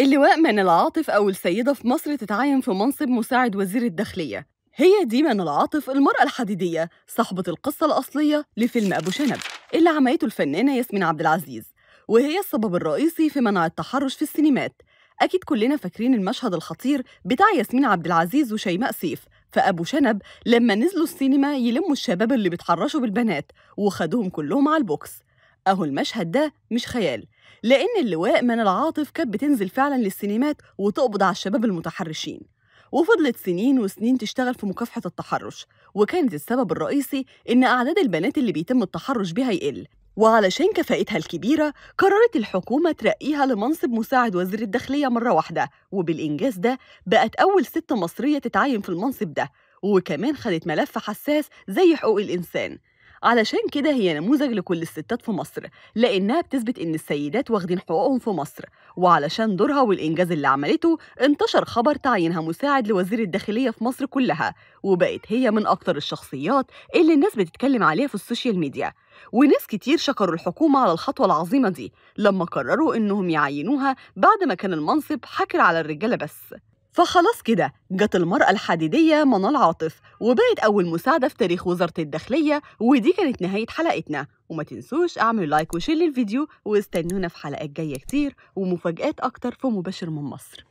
اللواء من العاطف أو السيدة في مصر تتعين في منصب مساعد وزير الداخلية هي دي من العاطف المرأة الحديدية صاحبة القصة الأصلية لفيلم أبو شنب اللي عملته الفنانة ياسمين عبد العزيز وهي السبب الرئيسي في منع التحرش في السينمات أكيد كلنا فاكرين المشهد الخطير بتاع ياسمين عبد العزيز وشيماء سيف في أبو شنب لما نزلوا السينما يلموا الشباب اللي بيتحرشوا بالبنات وخدوهم كلهم على البوكس أهو المشهد ده مش خيال لأن اللواء من العاطف كانت بتنزل فعلا للسينمات وتقبض على الشباب المتحرشين وفضلت سنين وسنين تشتغل في مكافحة التحرش وكانت السبب الرئيسي إن أعداد البنات اللي بيتم التحرش بيها يقل وعلشان كفائتها الكبيرة قررت الحكومة ترقيها لمنصب مساعد وزير الداخلية مرة واحدة وبالإنجاز ده بقت أول ست مصرية تتعين في المنصب ده وكمان خدت ملف حساس زي حقوق الإنسان علشان كده هي نموذج لكل الستات في مصر لأنها بتثبت إن السيدات واخدين حقوقهم في مصر وعلشان دورها والإنجاز اللي عملته انتشر خبر تعيينها مساعد لوزير الداخلية في مصر كلها وبقت هي من أكتر الشخصيات اللي الناس بتتكلم عليها في السوشيال ميديا وناس كتير شكروا الحكومة على الخطوة العظيمة دي لما قرروا إنهم يعينوها بعد ما كان المنصب حكر على الرجالة بس فخلاص كده جت المرأة الحديدية منال عاطف وبقت أول مساعدة في تاريخ وزارة الداخلية ودي كانت نهاية حلقتنا وما تنسوش اعملوا لايك وشير للفيديو واستنونا في حلقات جاية كتير ومفاجآت أكتر في مباشر من مصر